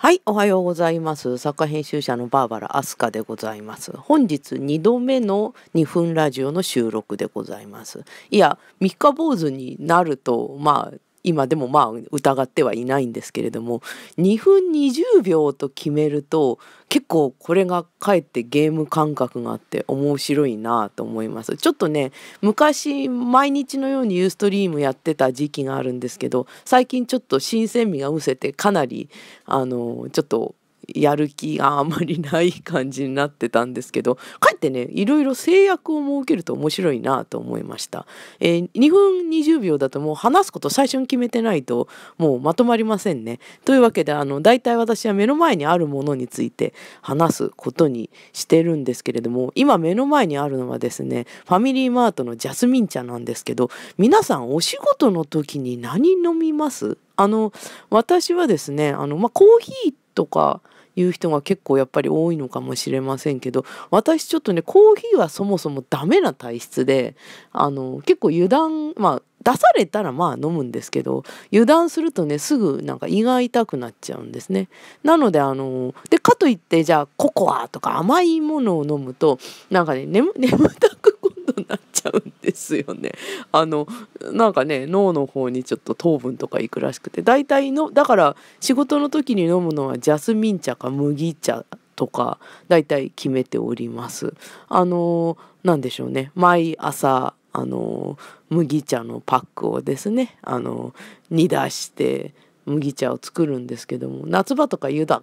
はい、おはようございます。作家編集者のバーバラ・アスカでございます。本日2度目の2分ラジオの収録でございます。いや、三日坊主になると、まあ、今でもまあ疑ってはいないんですけれども2分20秒と決めると結構これがかえってゲーム感覚があって面白いなと思いますちょっとね昔毎日のようにユーストリームやってた時期があるんですけど最近ちょっと新鮮味が失せてかなりあのちょっとやる気があまりない感じになってたんですけど かえってねいろいろ制約を設けると面白いなと思いました、えー、2分20秒だともう話すこと最初に決めてないともうまとまりませんねというわけであの大体私は目の前にあるものについて話すことにしてるんですけれども今目の前にあるのはですねファミリーマートのジャスミン茶なんですけど皆さんお仕事の時に何飲みますあの私はですねあの、まあ、コーヒーとかいう人が結構やっぱり多いのかもしれませんけど私ちょっとねコーヒーはそもそもダメな体質であの結構油断まあ出されたらまあ飲むんですけど油断するとねすぐなんか胃が痛くなっちゃうんですねなのであのでかといってじゃあココアとか甘いものを飲むとなんかね 眠たく今度なっちゃうんですよね。あのなんかね脳の方にちょっと糖分とかいくらしくて大体のだから仕事の時に飲むのはジャスミン茶か麦茶とか大体決めております。あのなんでしょうね毎朝あの麦茶のパックをですねあの煮出して麦茶を作るんですけども夏場とか湯だ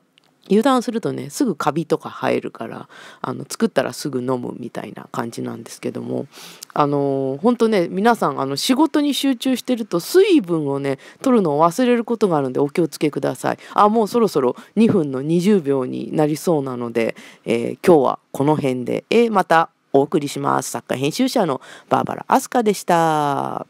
油断するとねすぐカビとか生えるからあの作ったらすぐ飲むみたいな感じなんですけどもあの本当ね皆さんあの仕事に集中してると水分をね取るのを忘れることがあるんでお気をつけくださいあもうそろそろ2分の20秒になりそうなので、えー、今日はこの辺で、えー、またお送りします作家編集者のバーバラ・アスでした。